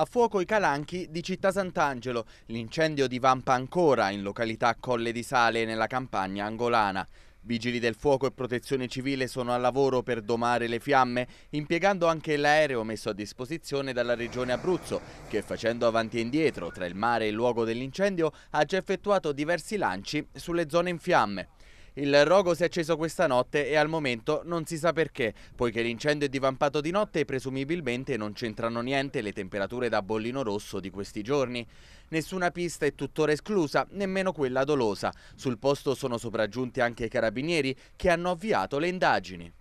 A fuoco i calanchi di Città Sant'Angelo. L'incendio divampa ancora in località Colle di Sale nella campagna angolana. Vigili del fuoco e protezione civile sono al lavoro per domare le fiamme, impiegando anche l'aereo messo a disposizione dalla regione Abruzzo, che facendo avanti e indietro tra il mare e il luogo dell'incendio ha già effettuato diversi lanci sulle zone in fiamme. Il rogo si è acceso questa notte e al momento non si sa perché, poiché l'incendio è divampato di notte e presumibilmente non c'entrano niente le temperature da bollino rosso di questi giorni. Nessuna pista è tuttora esclusa, nemmeno quella dolosa. Sul posto sono sopraggiunti anche i carabinieri che hanno avviato le indagini.